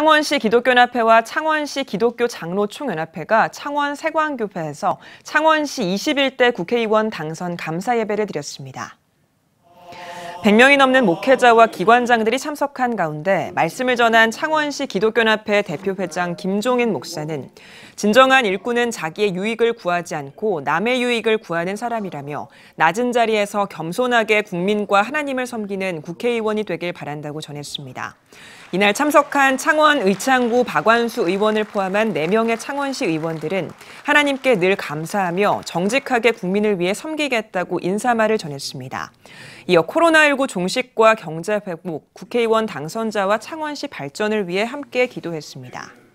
창원시 기독교연합회와 창원시 기독교 장로총연합회가 창원 세광교회에서 창원시 21대 국회의원 당선 감사 예배를 드렸습니다. 100명이 넘는 목회자와 기관장들이 참석한 가운데 말씀을 전한 창원시 기독교연합회 대표회장 김종인 목사는 진정한 일꾼은 자기의 유익을 구하지 않고 남의 유익을 구하는 사람이라며 낮은 자리에서 겸손하게 국민과 하나님을 섬기는 국회의원이 되길 바란다고 전했습니다. 이날 참석한 창원 의창구 박완수 의원을 포함한 4명의 창원시 의원들은 하나님께 늘 감사하며 정직하게 국민을 위해 섬기겠다고 인사말을 전했습니다. 이어 코로나 코로 종식과 경제 회복, 국회의원 당선자와 창원시 발전을 위해 함께 기도했습니다.